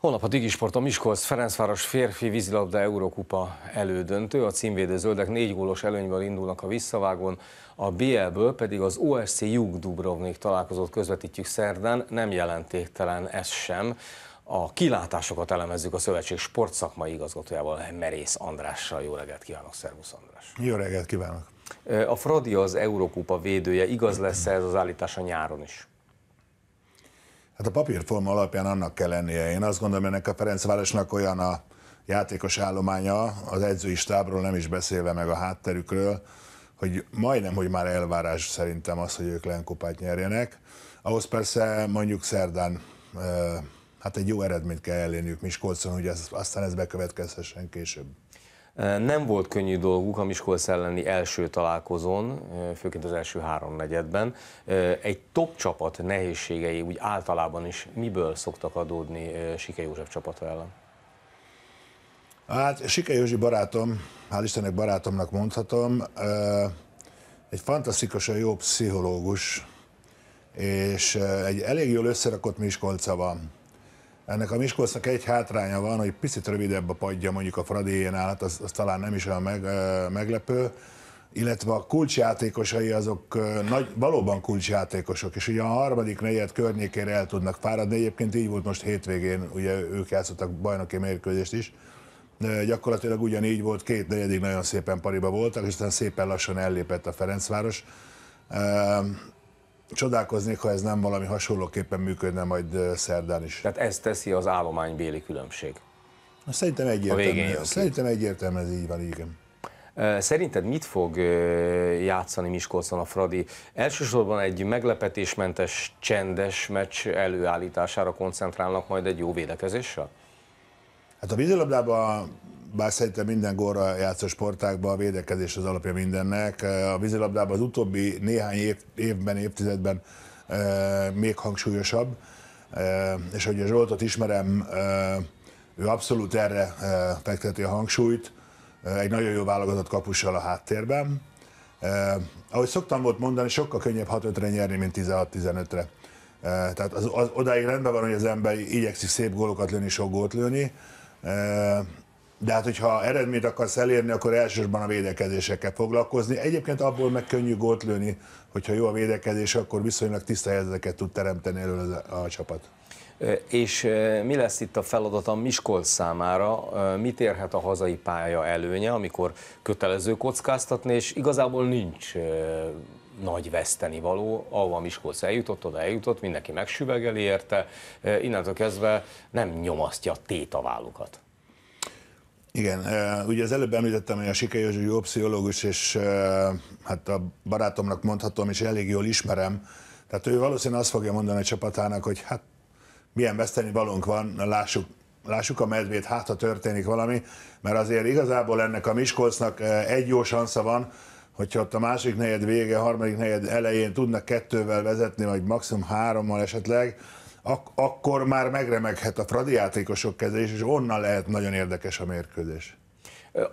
Holnap a a Miskolc Ferencváros férfi vízilabda Eurókupa elődöntő. A címvédő zöldek négy gólos előnyből indulnak a visszavágón, a BL-ből pedig az OSC Jug Dubrovnik találkozót közvetítjük szerdán, nem jelentéktelen ez sem. A kilátásokat elemezzük a Szövetség sportszakmai igazgatójával, Merész Andrással. Jó reggelt kívánok, szervusz András! Jó reggelt kívánok! A Fradi az Eurókupa védője, igaz lesz ez az a nyáron is? Hát a papírforma alapján annak kell lennie. Én azt gondolom, ennek a Ferencvárosnak olyan a játékos állománya, az edzői stábról nem is beszélve meg a hátterükről, hogy majdnem, hogy már elvárás szerintem az, hogy ők lenkupát nyerjenek. Ahhoz persze mondjuk szerdán eh, hát egy jó eredményt kell elérniük Miskolcon, hogy ez, aztán ez bekövetkezhessen később. Nem volt könnyű dolguk a Miskolc elleni első találkozón, főként az első három negyedben. Egy top csapat nehézségei úgy általában is miből szoktak adódni Sike József csapata ellen? Hát Sike Józsi barátom, hál' Istennek barátomnak mondhatom, egy fantasztikusan jó pszichológus, és egy elég jól összerakott Miskolca van ennek a Miskolcnak egy hátránya van, hogy picit rövidebb a padja mondjuk a Fradéjénál, hát az, az talán nem is olyan meg, meglepő, illetve a kulcsjátékosai azok nagy, valóban kulcsjátékosok, és ugye a harmadik negyed környékére el tudnak fáradni, egyébként így volt most hétvégén, ugye ők játszottak bajnoki mérkőzést is, de gyakorlatilag ugyanígy volt, két negyedig nagyon szépen pariba voltak, és aztán szépen lassan ellépett a Ferencváros. Csodálkoznék, ha ez nem valami hasonlóképpen működne majd szerdán is. Tehát ez teszi az állománybéli különbség. Szerintem egyértelmű, szerintem egyértelmű ez így van, igen. Szerinted mit fog játszani Miskolcon a Fradi? Elsősorban egy meglepetésmentes, csendes meccs előállítására koncentrálnak majd egy jó védekezéssel? Hát a vízilabdában bár szerintem minden góra játszó sportákban a védekezés az alapja mindennek. A vízilabdában az utóbbi néhány év, évben, évtizedben még hangsúlyosabb, és hogy a Zsoltot ismerem, ő abszolút erre fekteti a hangsúlyt, egy nagyon jó válogatott kapussal a háttérben. Ahogy szoktam volt mondani, sokkal könnyebb 6-5-re nyerni, mint 16-15-re. Tehát az, az, odáig rendben van, hogy az ember igyekszik szép gólokat lőni, sok gólt lőni, de hát, hogyha eredményt akarsz elérni, akkor elsősorban a védekezésekkel foglalkozni. Egyébként abból meg könnyű gólt lőni, hogyha jó a védekezés, akkor viszonylag tiszta helyzeteket tud teremteni elő a csapat. És mi lesz itt a feladat a Miskolc számára? Mit érhet a hazai pálya előnye, amikor kötelező kockáztatni, és igazából nincs nagy vesztenivaló, ahova Miskolc eljutott, oda eljutott, mindenki megsüvegeli érte, innentől kezdve nem nyomasztja tétavállukat. Igen, ugye az előbb említettem, hogy a Sike Józsi jó pszichológus, és hát a barátomnak mondhatom, és elég jól ismerem. Tehát ő valószínűleg azt fogja mondani a csapatának, hogy hát milyen veszteni valónk van, lássuk, lássuk a medvét, hát ha történik valami, mert azért igazából ennek a Miskolcnak egy jó szansa van, hogyha ott a másik negyed vége, harmadik negyed elején tudnak kettővel vezetni, vagy maximum hárommal esetleg, ak- akkor már megremeghet a fradi játékosok kezelés, és onnan lehet nagyon érdekes a mérkőzés.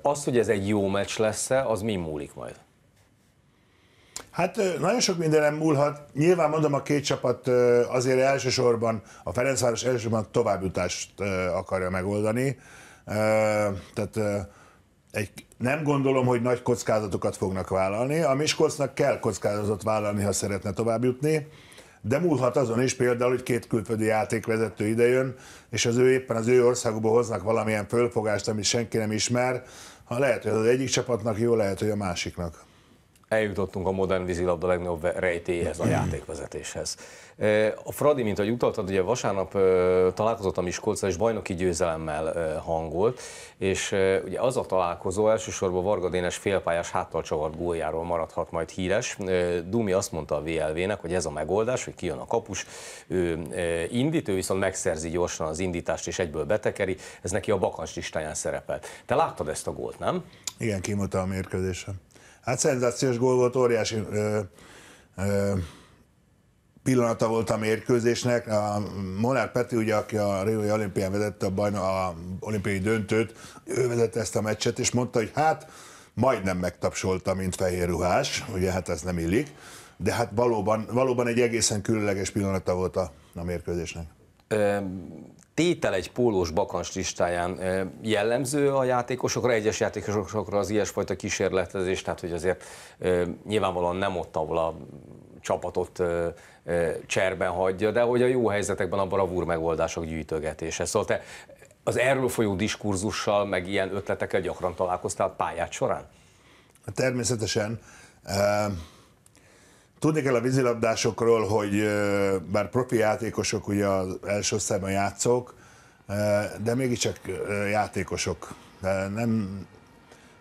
Az, hogy ez egy jó meccs lesz-e, az mi múlik majd? Hát nagyon sok mindenem múlhat. Nyilván mondom, a két csapat azért elsősorban, a Ferencváros elsősorban továbbjutást akarja megoldani. Tehát egy, nem gondolom, hogy nagy kockázatokat fognak vállalni. A Miskolcnak kell kockázatot vállalni, ha szeretne továbbjutni de múlhat azon is például, hogy két külföldi játékvezető idejön, és az ő éppen az ő országukból hoznak valamilyen fölfogást, amit senki nem ismer, ha lehet, hogy az egyik csapatnak jó, lehet, hogy a másiknak eljutottunk a modern vízilabda legnagyobb rejtéhez, a játékvezetéshez. A Fradi, mint ahogy utaltad, ugye vasárnap találkozott a Miskolca, és bajnoki győzelemmel hangolt, és ugye az a találkozó elsősorban Varga Dénes félpályás háttal csavart góljáról maradhat majd híres. Dumi azt mondta a VLV-nek, hogy ez a megoldás, hogy kijön a kapus, ő indít, ő viszont megszerzi gyorsan az indítást, és egyből betekeri, ez neki a bakancs listáján szerepelt. Te láttad ezt a gólt, nem? Igen, kimondta a mérkőzésen. Hát szenzációs gól volt, óriási ö, ö, pillanata volt a mérkőzésnek. A Molnár Peti, ugye, aki a Riói olimpián vezette a, bajna, a olimpiai döntőt, ő vezette ezt a meccset, és mondta, hogy hát majdnem megtapsolta, mint fehér ruhás, ugye hát ez nem illik, de hát valóban, valóban egy egészen különleges pillanata volt a, a mérkőzésnek tétel egy pólós bakancs listáján jellemző a játékosokra, egyes játékosokra az ilyesfajta kísérletezés, tehát hogy azért nyilvánvalóan nem ott, ahol a csapatot cserben hagyja, de hogy a jó helyzetekben a bravúr megoldások gyűjtögetése. Szóval te az erről folyó diskurzussal, meg ilyen ötletekkel gyakran találkoztál pályát során? Természetesen. Uh Tudni kell a vízilabdásokról, hogy bár profi játékosok, ugye az első osztályban játszók, de mégiscsak játékosok. De nem,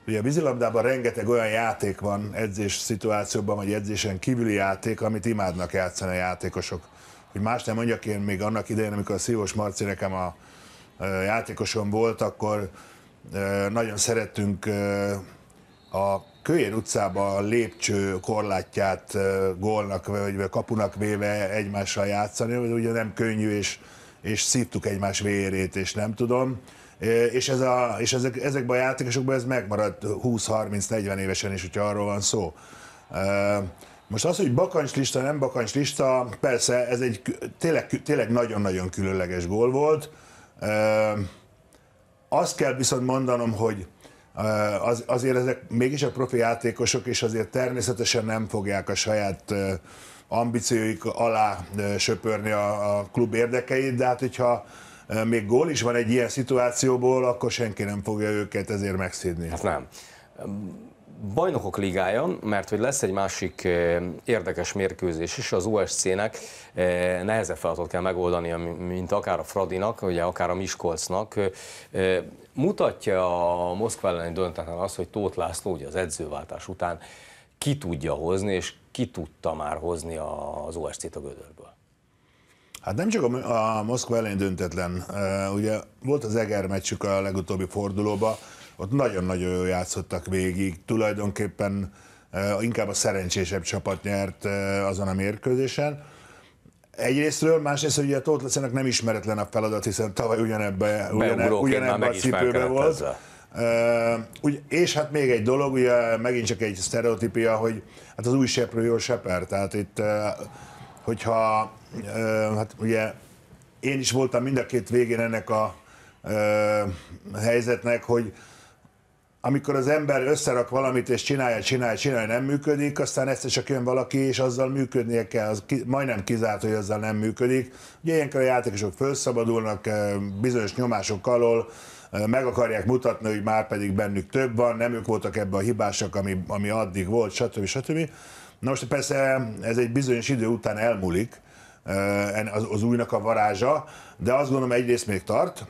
ugye a vízilabdában rengeteg olyan játék van edzés szituációban, vagy edzésen kívüli játék, amit imádnak játszani a játékosok. Hogy más nem mondjak, én még annak idején, amikor a Szívos Marci nekem a játékosom volt, akkor nagyon szerettünk a Kőjén utcában a lépcső korlátját gólnak, vagy kapunak véve egymással játszani, ugye nem könnyű, és, és szívtuk egymás vérét, és nem tudom. És, ez a, és ezek, ezekben a játékosokban ez megmaradt 20-30-40 évesen is, hogyha arról van szó. Most az, hogy bakancslista, nem bakancslista, persze ez egy tényleg, tényleg nagyon-nagyon különleges gól volt. Azt kell viszont mondanom, hogy az, azért ezek mégis a profi játékosok, és azért természetesen nem fogják a saját ambícióik alá söpörni a, a klub érdekeit, de hát hogyha még gól is van egy ilyen szituációból, akkor senki nem fogja őket ezért megszídni. Hát nem. Bajnokok ligája, mert hogy lesz egy másik eh, érdekes mérkőzés is, az USC-nek eh, nehezebb feladatot kell megoldani, mint akár a Fradinak, ugye akár a Miskolcnak. Eh, mutatja a Moszkva elleni döntetlen azt, hogy Tóth László ugye az edzőváltás után ki tudja hozni, és ki tudta már hozni az OSC-t a gödörből. Hát nem csak a, a Moszkva elleni döntetlen, ugye volt az Eger meccsük a legutóbbi fordulóba, ott nagyon-nagyon jól játszottak végig. Tulajdonképpen inkább a szerencsésebb csapat nyert azon a mérkőzésen. Egyrésztről, másrészt, hogy a Tóth Lacinak nem ismeretlen a feladat, hiszen tavaly ugyanebbe, ugyanebbe, ugyanebbe a cipőbe volt. Uh, úgy, és hát még egy dolog, ugye megint csak egy sztereotípia, hogy hát az új jó seper, tehát itt, uh, hogyha, uh, hát ugye én is voltam mind a két végén ennek a uh, helyzetnek, hogy amikor az ember összerak valamit, és csinálja, csinálja, csinálja, nem működik, aztán ezt csak jön valaki, és azzal működnie kell, az ki, majdnem kizárt, hogy azzal nem működik. Ugye ilyenkor a játékosok felszabadulnak eh, bizonyos nyomások alól, eh, meg akarják mutatni, hogy már pedig bennük több van, nem ők voltak ebben a hibásak, ami, ami addig volt, stb. stb. Na most persze ez egy bizonyos idő után elmúlik, eh, az, az újnak a varázsa, de azt gondolom egyrészt még tart,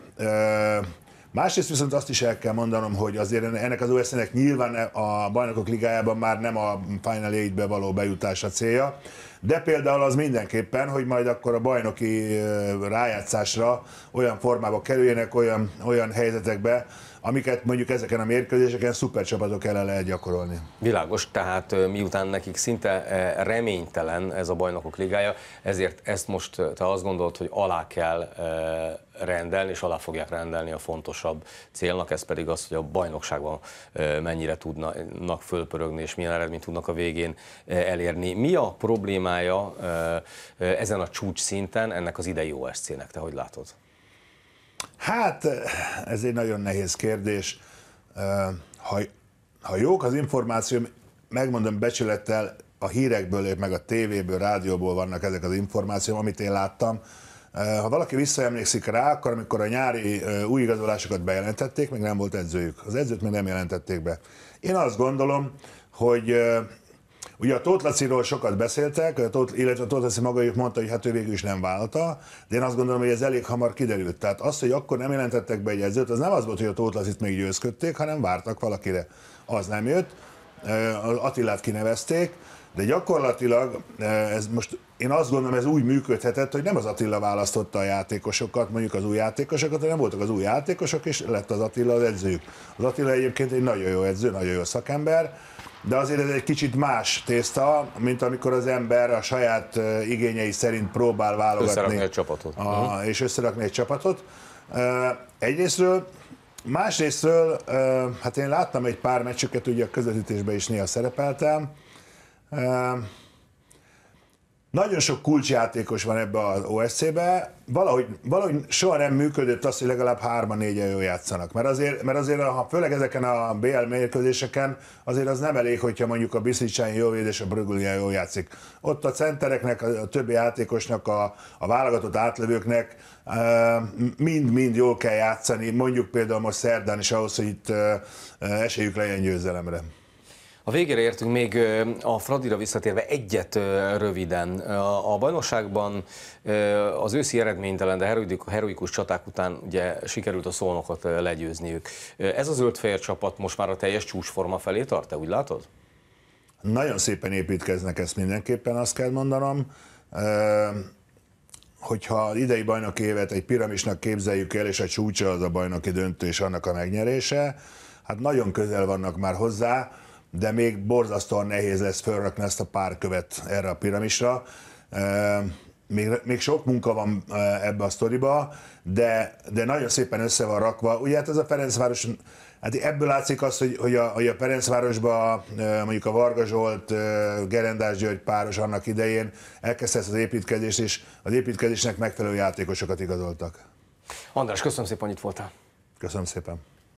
Másrészt viszont azt is el kell mondanom, hogy azért ennek az osz nek nyilván a bajnokok ligájában már nem a Final 8-be való bejutása célja, de például az mindenképpen, hogy majd akkor a bajnoki rájátszásra olyan formába kerüljenek, olyan, olyan helyzetekbe, amiket mondjuk ezeken a mérkőzéseken szupercsapatok ellen lehet gyakorolni. Világos, tehát miután nekik szinte e, reménytelen ez a bajnokok ligája, ezért ezt most te azt gondolod, hogy alá kell e, rendelni, és alá fogják rendelni a fontosabb célnak, ez pedig az, hogy a bajnokságban e, mennyire tudnak fölpörögni, és milyen eredményt tudnak a végén elérni. Mi a problémája ezen a csúcs szinten ennek az idei OSC-nek, te hogy látod? Hát, ez egy nagyon nehéz kérdés. Ha, ha jók az információm, megmondom becsülettel, a hírekből, meg a tévéből, rádióból vannak ezek az információk, amit én láttam. Ha valaki visszaemlékszik rá, akkor amikor a nyári új igazolásokat bejelentették, még nem volt edzőjük. Az edzőt még nem jelentették be. Én azt gondolom, hogy Ugye a Tóth Laciról sokat beszéltek, a Tóth, illetve a Tóth Laci maga is mondta, hogy hát ő végül is nem válta, de én azt gondolom, hogy ez elég hamar kiderült. Tehát az, hogy akkor nem jelentettek be egy edzőt, az nem az volt, hogy a Tóth Lacit még győzködték, hanem vártak valakire. Az nem jött, Attilát kinevezték, de gyakorlatilag e, ez most én azt gondolom, ez úgy működhetett, hogy nem az Attila választotta a játékosokat, mondjuk az új játékosokat, hanem voltak az új játékosok, és lett az Attila az edzőjük. Az Attila egyébként egy nagyon jó edző, nagyon jó szakember, de azért ez egy kicsit más tészta, mint amikor az ember a saját e, igényei szerint próbál válogatni. Összerakni egy csapatot. A, mhm. és összerakni egy csapatot. E, egyrésztről, másrésztről, hát én láttam egy pár meccsüket, ugye a közvetítésben is néha szerepeltem, Ehm, nagyon sok kulcsjátékos van ebbe az OSC-be, valahogy, valahogy soha nem működött az, hogy legalább hárman négyen jól játszanak, mert azért, mert azért ha főleg ezeken a BL mérkőzéseken azért az nem elég, hogyha mondjuk a Biszlicsány jó véd és a Brüggelien jól játszik. Ott a centereknek, a többi játékosnak, a, a válogatott átlövőknek ehm, mind-mind jól kell játszani, mondjuk például most szerdán is ahhoz, hogy itt ehm, esélyük legyen győzelemre. A végére értünk még a Fradira visszatérve egyet röviden. A bajnokságban az őszi eredménytelen, de heroikus csaták után ugye sikerült a szolnokot legyőzniük. Ez az zöldfehér csapat most már a teljes csúcsforma felé tart, te úgy látod? Nagyon szépen építkeznek ezt mindenképpen, azt kell mondanom. Hogyha idei bajnoki évet egy piramisnak képzeljük el, és a csúcsa az a bajnoki döntő és annak a megnyerése, hát nagyon közel vannak már hozzá de még borzasztóan nehéz lesz fölrakni ezt a pár követ erre a piramisra. Még, még sok munka van ebbe a sztoriba, de, de nagyon szépen össze van rakva. Ugye hát ez a Ferencváros, hát ebből látszik az, hogy, hogy, a, hogy a Ferencvárosban mondjuk a Varga Zsolt, Gerendás György páros annak idején elkezdte ezt az építkezést, és az építkezésnek megfelelő játékosokat igazoltak. András, köszönöm szépen, hogy itt voltál. Köszönöm szépen.